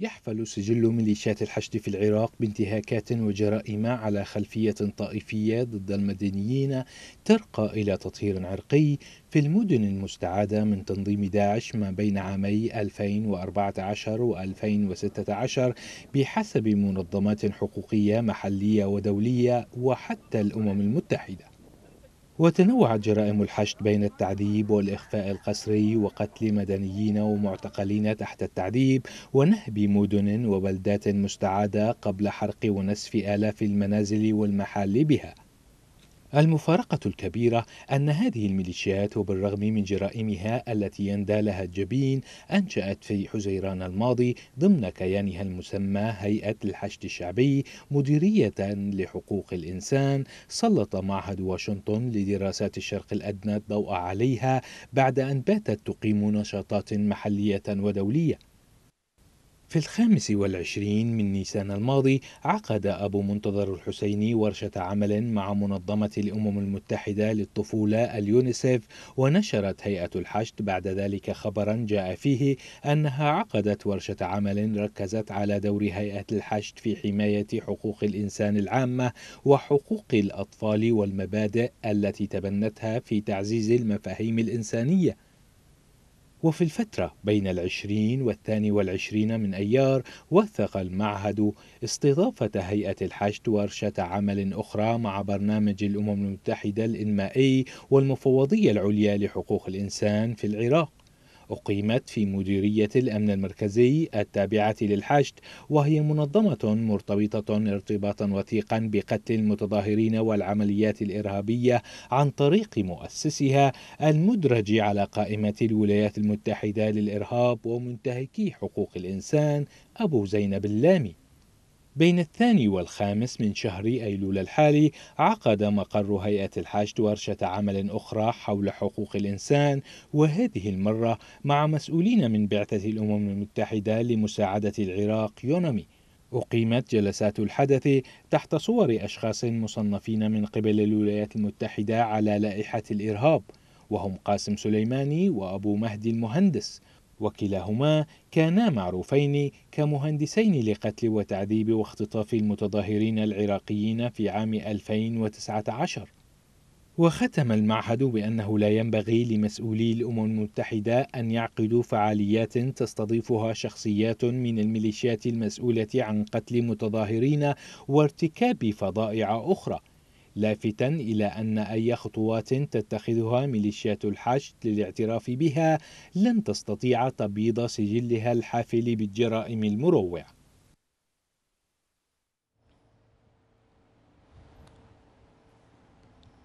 يحفل سجل ميليشيات الحشد في العراق بانتهاكات وجرائم على خلفية طائفية ضد المدنيين ترقى إلى تطهير عرقي في المدن المستعادة من تنظيم داعش ما بين عامي 2014 و 2016 بحسب منظمات حقوقية محلية ودولية وحتى الأمم المتحدة وتنوعت جرائم الحشد بين التعذيب والإخفاء القسري وقتل مدنيين ومعتقلين تحت التعذيب ونهب مدن وبلدات مستعادة قبل حرق ونسف آلاف المنازل والمحال بها المفارقة الكبيرة أن هذه الميليشيات وبالرغم من جرائمها التي يندى لها الجبين أنشأت في حزيران الماضي ضمن كيانها المسمى هيئة الحشد الشعبي مديرية لحقوق الإنسان سلط معهد واشنطن لدراسات الشرق الأدنى الضوء عليها بعد أن باتت تقيم نشاطات محلية ودولية في الخامس والعشرين من نيسان الماضي عقد أبو منتظر الحسيني ورشة عمل مع منظمة الأمم المتحدة للطفولة اليونيسيف ونشرت هيئة الحشد بعد ذلك خبرا جاء فيه أنها عقدت ورشة عمل ركزت على دور هيئة الحشد في حماية حقوق الإنسان العامة وحقوق الأطفال والمبادئ التي تبنتها في تعزيز المفاهيم الإنسانية وفي الفترة بين العشرين والثاني والعشرين من أيار وثق المعهد استضافة هيئة الحشد ورشة عمل أخرى مع برنامج الأمم المتحدة الإنمائي والمفوضية العليا لحقوق الإنسان في العراق أقيمت في مديرية الأمن المركزي التابعة للحشد وهي منظمة مرتبطة ارتباطا وثيقا بقتل المتظاهرين والعمليات الإرهابية عن طريق مؤسسها المدرج على قائمة الولايات المتحدة للإرهاب ومنتهكي حقوق الإنسان أبو زينب اللامي بين الثاني والخامس من شهر أيلول الحالي عقد مقر هيئة الحشد ورشة عمل أخرى حول حقوق الإنسان وهذه المرة مع مسؤولين من بعثة الأمم المتحدة لمساعدة العراق يونامي أقيمت جلسات الحدث تحت صور أشخاص مصنفين من قبل الولايات المتحدة على لائحة الإرهاب وهم قاسم سليماني وأبو مهدي المهندس وكلاهما كانا معروفين كمهندسين لقتل وتعذيب واختطاف المتظاهرين العراقيين في عام 2019 وختم المعهد بأنه لا ينبغي لمسؤولي الأمم المتحدة أن يعقدوا فعاليات تستضيفها شخصيات من الميليشيات المسؤولة عن قتل متظاهرين وارتكاب فضائع أخرى لافتا إلى أن أي خطوات تتخذها ميليشيات الحشد للاعتراف بها لن تستطيع تبييض سجلها الحافل بالجرائم المروعه